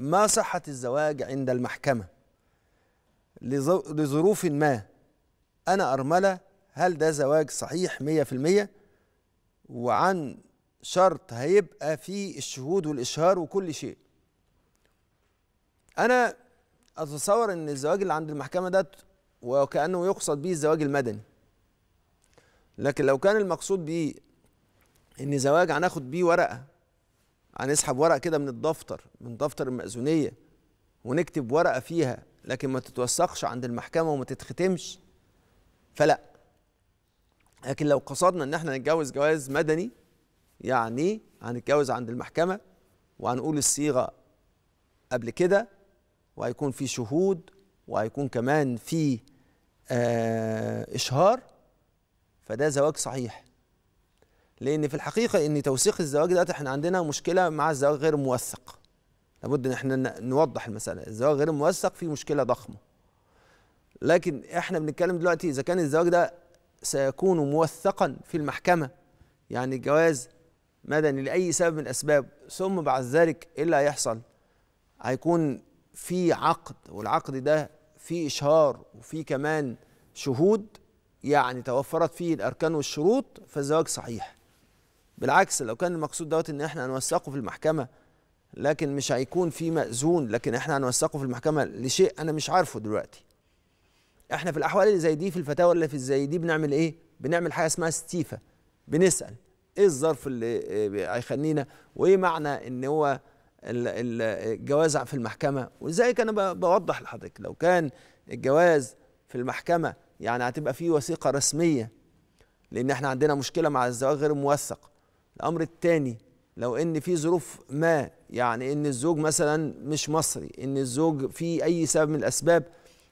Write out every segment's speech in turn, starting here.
ما صحة الزواج عند المحكمة لظروف ما أنا أرملة هل ده زواج صحيح 100% وعن شرط هيبقى فيه الشهود والإشهار وكل شيء أنا أتصور أن الزواج اللي عند المحكمة ده وكأنه يقصد به الزواج المدني لكن لو كان المقصود به ان زواج هناخد بيه ورقه هنسحب ورقه كده من الدفتر من دفتر المأذونيه ونكتب ورقه فيها لكن ما تتوثقش عند المحكمه وما تتختمش فلا لكن لو قصدنا ان احنا نتجوز جواز مدني يعني هنتجوز عند المحكمه وهنقول الصيغه قبل كده وهيكون في شهود وهيكون كمان في آه، اشهار فده زواج صحيح لان في الحقيقه ان توثيق الزواج ده احنا عندنا مشكله مع الزواج غير موثق لابد ان احنا نوضح المساله الزواج غير موثق فيه مشكله ضخمه لكن احنا بنتكلم دلوقتي اذا كان الزواج ده سيكون موثقا في المحكمه يعني جواز مدني لاي سبب من الاسباب ثم بعد ذلك ايه اللي هيحصل هيكون في عقد والعقد ده فيه اشهار وفيه كمان شهود يعني توفرت فيه الاركان والشروط فالزواج صحيح بالعكس لو كان المقصود دوت ان احنا هنوثقه في المحكمه لكن مش هيكون في مأذون لكن احنا هنوثقه في المحكمه لشيء انا مش عارفه دلوقتي احنا في الاحوال اللي زي دي في الفتاوى اللي في زي دي بنعمل ايه بنعمل حاجه اسمها استيفا بنسال ايه الظرف اللي آه، هيخلينا وايه معنى ان هو الجواز في المحكمه ولذلك انا بوضح لحضرتك لو كان الجواز في المحكمه يعني هتبقى فيه وثيقه رسميه لان احنا عندنا مشكله مع الزواج غير الموثق الامر الثاني لو ان في ظروف ما يعني ان الزوج مثلا مش مصري ان الزوج في اي سبب من الاسباب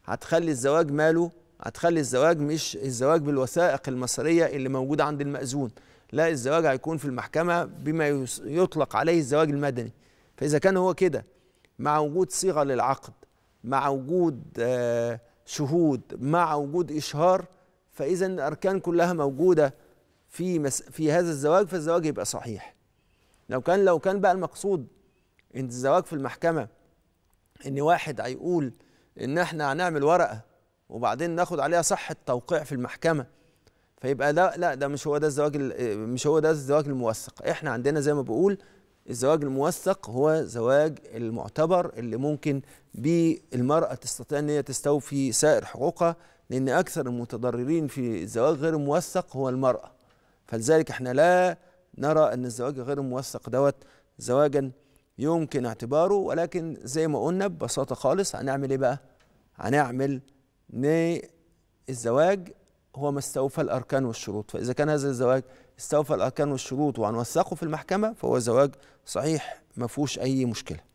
هتخلي الزواج ماله هتخلي الزواج مش الزواج بالوثائق المصريه اللي موجوده عند المأذون لا الزواج هيكون في المحكمه بما يطلق عليه الزواج المدني فاذا كان هو كده مع وجود صيغه للعقد مع وجود آه، شهود مع وجود اشهار فاذا الاركان كلها موجوده في مس في هذا الزواج فالزواج يبقى صحيح لو كان لو كان بقى المقصود ان الزواج في المحكمه ان واحد هيقول ان احنا هنعمل ورقه وبعدين ناخد عليها صحه توقيع في المحكمه فيبقى لا لا ده مش هو ده الزواج مش هو ده الزواج الموثق احنا عندنا زي ما بقول الزواج الموثق هو زواج المعتبر اللي ممكن بيه المرأة تستطيع أن هي تستوفي سائر حقوقها لأن أكثر المتضررين في الزواج غير الموثق هو المرأة فلذلك احنا لا نرى ان الزواج غير الموثق دوت زواجا يمكن اعتباره ولكن زي ما قلنا ببساطه خالص هنعمل ايه بقى؟ هنعمل ان الزواج هو ما استوفى الاركان والشروط فاذا كان هذا الزواج استوفى الاركان والشروط وهنوثقه في المحكمه فهو زواج صحيح ما فيهوش اي مشكله